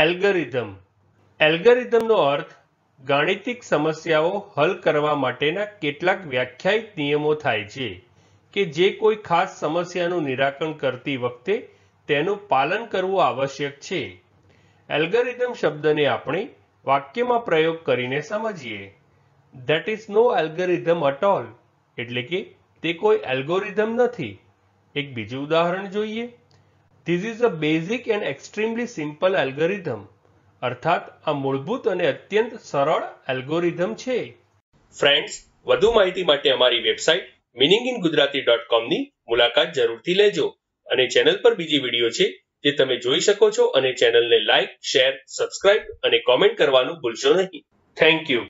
એલ્ગરિધમ એલ્ગરિધમનો અર્થ ગાણિતિક સમસ્યાઓ હલ કરવા માટેના કેટલાક વ્યાખ્યાયિત નિયમો થાય છે કે જે કોઈ ખાસ સમસ્યાનું નિરાકરણ કરતી વખતે તેનું પાલન કરવું આવશ્યક છે એલ્ગરિધમ શબ્દને આપણે વાક્યમાં પ્રયોગ કરીને સમજીએ that is no algorithm at all એટલે કે તે કોઈ એલ્ગોરિધમ નથી એક બીજું ઉદાહરણ જોઈએ this is a basic and extremely simple algorithm અર્થાત આ મૂળભૂત અને અત્યંત સરળ એલ્ગોરિધમ છે ફ્રેન્ડ્સ વધુ માહિતી માટે અમારી website meaning in Gujarati dot કોમની મુલાકાત જરૂરથી લેજો અને ચેનલ પર બીજી વિડીયો છે જે તમે જોઈ શકો છો અને ચેનલને લાઇક શેર સબસ્ક્રાઇબ અને કોમેન્ટ કરવાનું ભૂલશો નહીં થેન્ક યુ